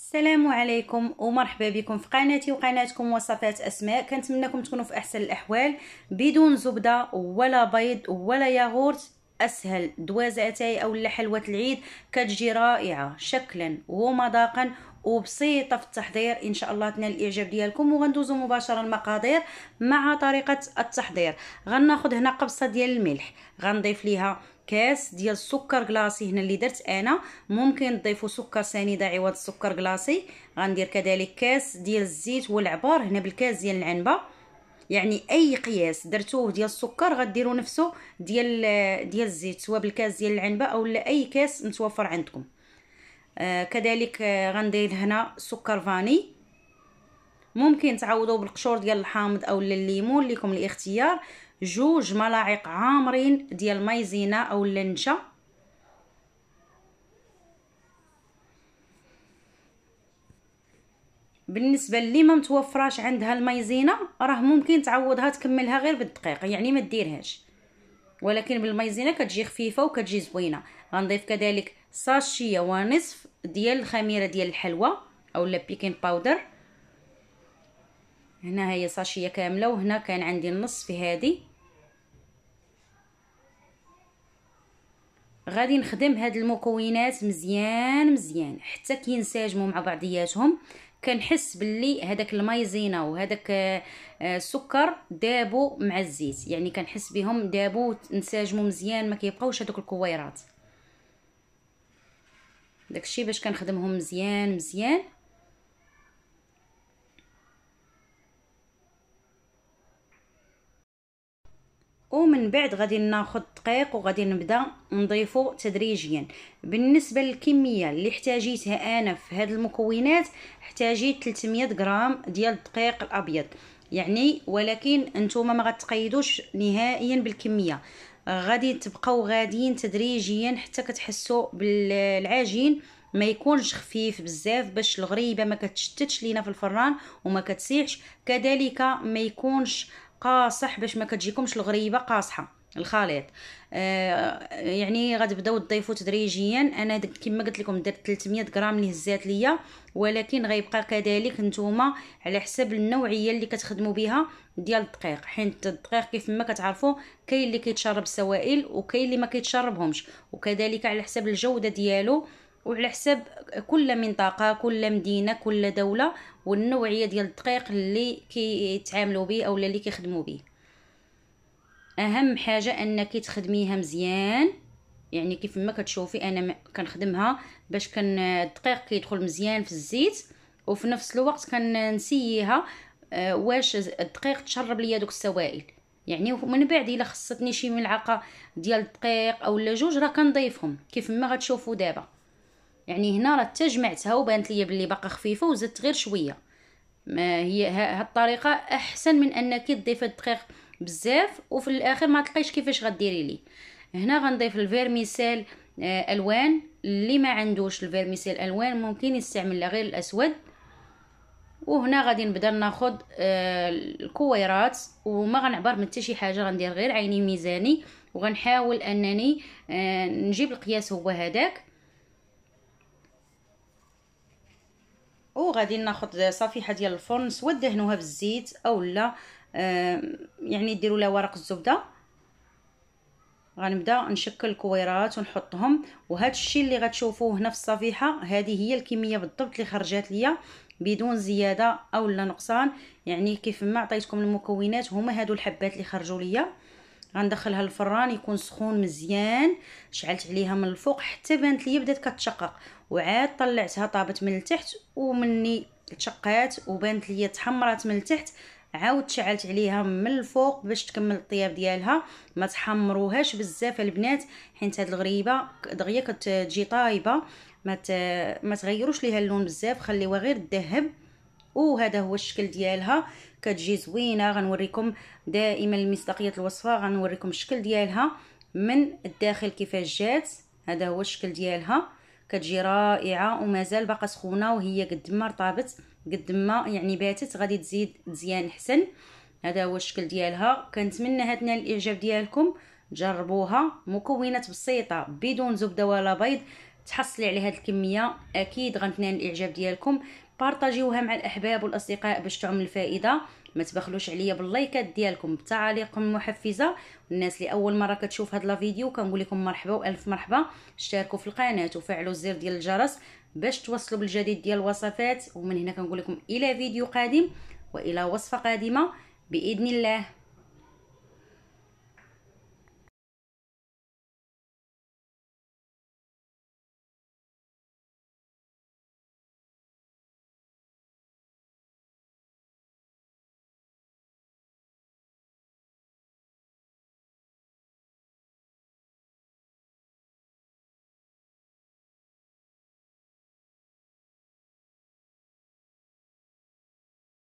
السلام عليكم ومرحبا بكم في قناتي وقناتكم وصفات اسماء كنتمنىكم تكونوا في احسن الاحوال بدون زبده ولا بيض ولا ياغورت اسهل دوازاتاي او حلوه العيد كتجي رائعه شكلا ومذاقا وبسيطه في التحضير ان شاء الله تنال الاعجاب ديالكم وغندوزو مباشره المقادير مع طريقه التحضير غناخذ هنا قبصه ديال الملح غنضيف ليها كاس ديال السكر كلاصي هنا اللي درت انا ممكن تضيفوا سكر سنيده عوض السكر كلاصي غندير كذلك كاس ديال الزيت والعبار هنا بالكاس ديال العنبه يعني اي قياس درتوه ديال السكر غديروا نفسه ديال ديال الزيت سواء بالكاس ديال العنبه او اي كاس متوفر عندكم آه كذلك آه غندير هنا سكر فاني ممكن تعوضوا بالقشور ديال الحامض او الليمون ليكم الاختيار جوج ملاعق عامرين ديال مايزينا او النشا بالنسبه اللي ما متوفراش عندها المايزينا راه ممكن تعوضها تكملها غير بالدقيق يعني ما ديرهاش ولكن بالمايزينا كتجي خفيفه وكتجي زوينه غنضيف كذلك ساشيه ونصف ديال الخميره ديال الحلوى اولا بيكين باودر هنا هي ساشيه كامله وهنا كان عندي النص في هذه غادي نخدم هاد المكونات مزيان مزيان حتى كينسجموا مع بعضياتهم كنحس باللي هذاك المايزينا وهذاك آه، آه، السكر دابو مع الزيت يعني كنحس بهم دابو انسجموا مزيان ما كيبقاوش هذوك الكويرات داكشي باش كنخدمهم مزيان مزيان ومن بعد غادي ناخذ دقيق وغادي نبدا نضيفو تدريجيا بالنسبه للكميه اللي احتاجيتها انا في هاد المكونات احتاجيت 300 غرام ديال الدقيق الابيض يعني ولكن نتوما ما غتقيدوش نهائيا بالكميه غادي تبقاو غاديين تدريجيا حتى كتحسوا بالعجين ما يكونش خفيف بزاف باش الغريبه ما كتشتتش لينا في الفران وما كتسيحش كذلك ما يكونش قاصح باش ما كتجيكمش الغريبه قاصحه الخليط آه يعني غتبداو تضيفوا تدريجيا انا كما قلت لكم درت 300 غرام اللي هزات ليا ولكن غيبقى كذلك نتوما على حسب النوعيه اللي كتخدموا بها ديال الدقيق حيت الدقيق كيف ما كتعرفوا كاين اللي كيتشرب السوائل وكاين اللي ما كيتشربهمش وكذلك على حسب الجوده ديالو وعلى حساب كل منطقه كل مدينه كل دوله والنوعيه ديال الدقيق اللي كيتعاملوا به اولا اللي كيخدموا به اهم حاجه انك تخدميها مزيان يعني كيف ما كتشوفي انا كنخدمها باش كان الدقيق كيدخل مزيان في الزيت وفي نفس الوقت كنسييها آه، واش الدقيق تشرب ليا دوك السوائل يعني ومن بعد الا خصتني شي ملعقه ديال الدقيق اولا جوج راه كنضيفهم كيف ما غتشوفوا دابا يعني هنا راه حتى جمعتها وبانت ليا بلي باقا خفيفه وزدت غير شويه ما هي هاد الطريقه احسن من انك تضيفي الدقيق بزاف وفي الاخر ما تلقايش كيفاش غديري ليه هنا غنضيف الفيرميسيل آه، الوان اللي ما عندوش الفيرميسيل الوان ممكن يستعمل غير الاسود وهنا غادي نبدا ناخذ آه، الكويرات وما غنعبر من حتى شي حاجه غندير غير عيني ميزاني وغنحاول انني آه، نجيب القياس هو هذاك وغادي ناخذ صفيحه ديال الفرن سواء دهنوها بالزيت اولا آه يعني ديروا لها ورق الزبده غنبدا نشكل الكويرات ونحطهم وهذا الشيء اللي غتشوفوه هنا في الصفيحه هذه هي الكميه بالضبط اللي خرجات ليا بدون زياده اولا نقصان يعني كيف ما عطيتكم المكونات هما هادو الحبات اللي خرجوا ليا غندخلها للفران يكون سخون مزيان شعلت عليها من الفوق حتى بانت ليا بدات كتشقق وعاد طلعتها طابت من التحت ومني تشقات وبانت ليا تحمرات من التحت عاود شعلت عليها من الفوق باش تكمل الطياب ديالها ما تحمروهاش بزاف البنات حيت هاد الغريبه دغيا كتجي طايبه ما ما تغيروش ليها اللون بزاف خليوها غير الذهب وهذا هو الشكل ديالها كتجي زوينه غنوريكم دائما المصداقيه الوصفه غنوريكم الشكل ديالها من الداخل كيفاش جات هذا هو الشكل ديالها كتجي رائعه ومازال باقا سخونه وهي قد ما رطبت قد ما يعني باتت غادي تزيد مزيان حسن هذا هو الشكل ديالها كنتمنى هاد تنال الاعجاب ديالكم جربوها مكونات بسيطه بدون زبده ولا بيض تحصلي على هاد الكميه اكيد غنتنال الاعجاب ديالكم بارطاجيوها مع الاحباب والاصدقاء باش تعم الفائده ما تبخلوش عليا باللايكات ديالكم بتعاليقكم المحفزه والناس اللي اول مره كتشوف هاد لا فيديو كنقول لكم مرحبا والف مرحبا اشتركوا في القناه وفعلوا الزر ديال الجرس باش توصلوا بالجديد ديال الوصفات ومن هنا كنقول لكم الى فيديو قادم والى وصفه قادمه باذن الله